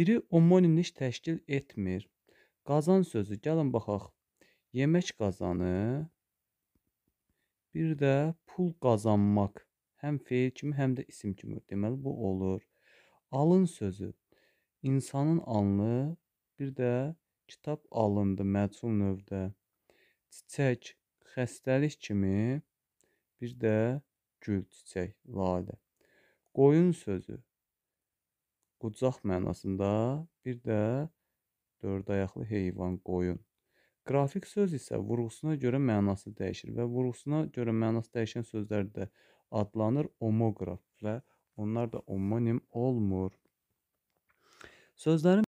Biri omonimlik təşkil etmir. Qazan sözü, gəlin baxaq. Yemək qazanı, bir də pul qazanmaq. Həm feil kimi, həm də isim kimi. Deməli, bu olur. Alın sözü, insanın alnı, bir də kitab alındı məcul növdə. Çiçək, xəstəlik kimi, bir də gül, çiçək, lalə. Qoyun sözü, qucaq mənasında, bir də dörd ayaqlı heyvan qoyun. Qrafik söz isə vurğusuna görə mənası dəyişir və vurğusuna görə mənası dəyişən sözlər də adlanır omoqraf və onlar da omonim olmur. Sözlərin